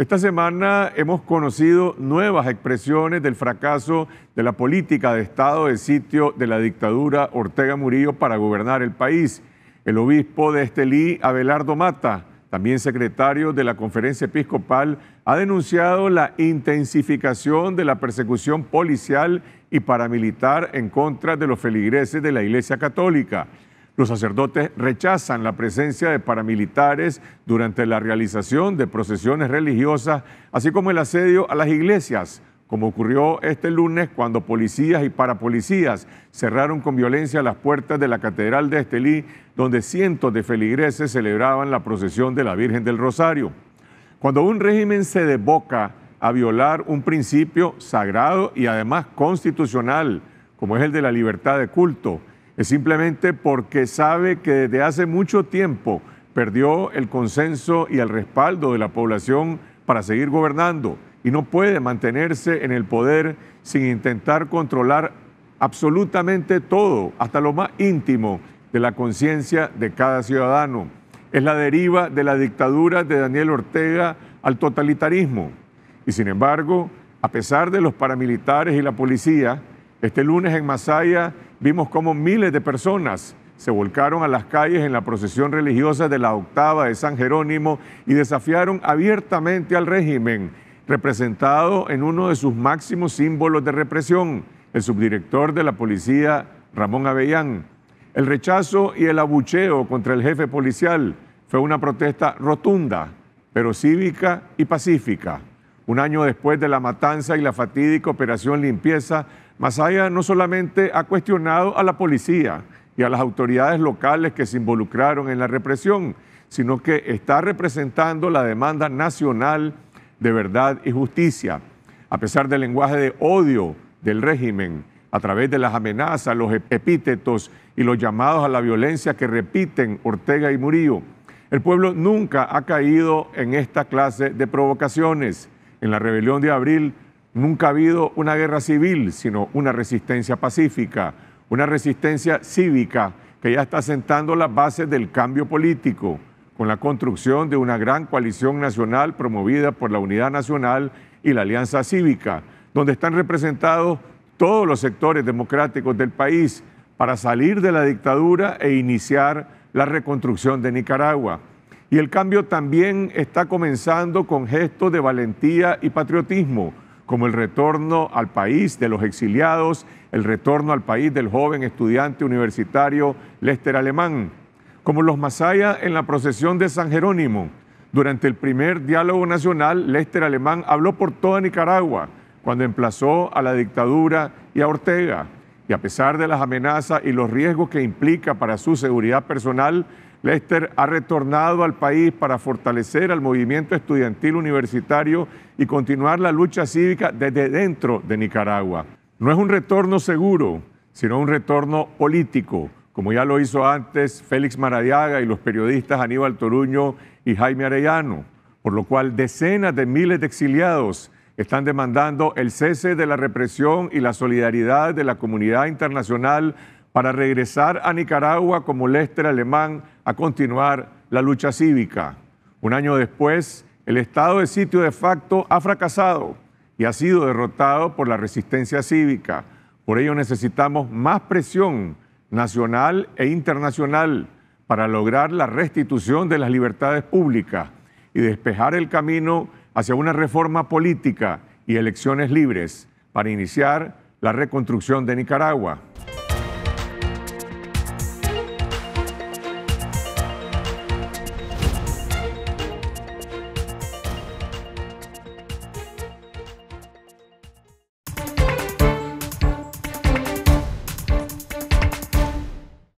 Esta semana hemos conocido nuevas expresiones del fracaso de la política de estado de sitio de la dictadura Ortega Murillo para gobernar el país. El obispo de Estelí, Abelardo Mata, también secretario de la Conferencia Episcopal, ha denunciado la intensificación de la persecución policial y paramilitar en contra de los feligreses de la Iglesia Católica. Los sacerdotes rechazan la presencia de paramilitares durante la realización de procesiones religiosas, así como el asedio a las iglesias, como ocurrió este lunes cuando policías y parapolicías cerraron con violencia las puertas de la Catedral de Estelí, donde cientos de feligreses celebraban la procesión de la Virgen del Rosario. Cuando un régimen se deboca a violar un principio sagrado y además constitucional, como es el de la libertad de culto, es simplemente porque sabe que desde hace mucho tiempo perdió el consenso y el respaldo de la población para seguir gobernando y no puede mantenerse en el poder sin intentar controlar absolutamente todo, hasta lo más íntimo de la conciencia de cada ciudadano. Es la deriva de la dictadura de Daniel Ortega al totalitarismo. Y sin embargo, a pesar de los paramilitares y la policía, este lunes en Masaya vimos cómo miles de personas se volcaron a las calles en la procesión religiosa de la octava de San Jerónimo y desafiaron abiertamente al régimen, representado en uno de sus máximos símbolos de represión, el subdirector de la policía, Ramón Avellán. El rechazo y el abucheo contra el jefe policial fue una protesta rotunda, pero cívica y pacífica. Un año después de la matanza y la fatídica operación limpieza, Masaya no solamente ha cuestionado a la policía y a las autoridades locales que se involucraron en la represión, sino que está representando la demanda nacional de verdad y justicia. A pesar del lenguaje de odio del régimen, a través de las amenazas, los epítetos y los llamados a la violencia que repiten Ortega y Murillo. El pueblo nunca ha caído en esta clase de provocaciones. En la rebelión de abril nunca ha habido una guerra civil, sino una resistencia pacífica, una resistencia cívica que ya está sentando las bases del cambio político, con la construcción de una gran coalición nacional promovida por la Unidad Nacional y la Alianza Cívica, donde están representados todos los sectores democráticos del país para salir de la dictadura e iniciar la reconstrucción de Nicaragua. Y el cambio también está comenzando con gestos de valentía y patriotismo, como el retorno al país de los exiliados, el retorno al país del joven estudiante universitario Lester Alemán, como los Masaya en la procesión de San Jerónimo. Durante el primer diálogo nacional, Lester Alemán habló por toda Nicaragua cuando emplazó a la dictadura y a Ortega. Y a pesar de las amenazas y los riesgos que implica para su seguridad personal, Lester ha retornado al país para fortalecer al movimiento estudiantil universitario y continuar la lucha cívica desde dentro de Nicaragua. No es un retorno seguro, sino un retorno político, como ya lo hizo antes Félix Maradiaga y los periodistas Aníbal Toruño y Jaime Arellano, por lo cual decenas de miles de exiliados están demandando el cese de la represión y la solidaridad de la comunidad internacional para regresar a Nicaragua como Lester Alemán a continuar la lucha cívica. Un año después, el estado de sitio de facto ha fracasado y ha sido derrotado por la resistencia cívica. Por ello necesitamos más presión nacional e internacional para lograr la restitución de las libertades públicas y despejar el camino hacia una reforma política y elecciones libres para iniciar la reconstrucción de Nicaragua.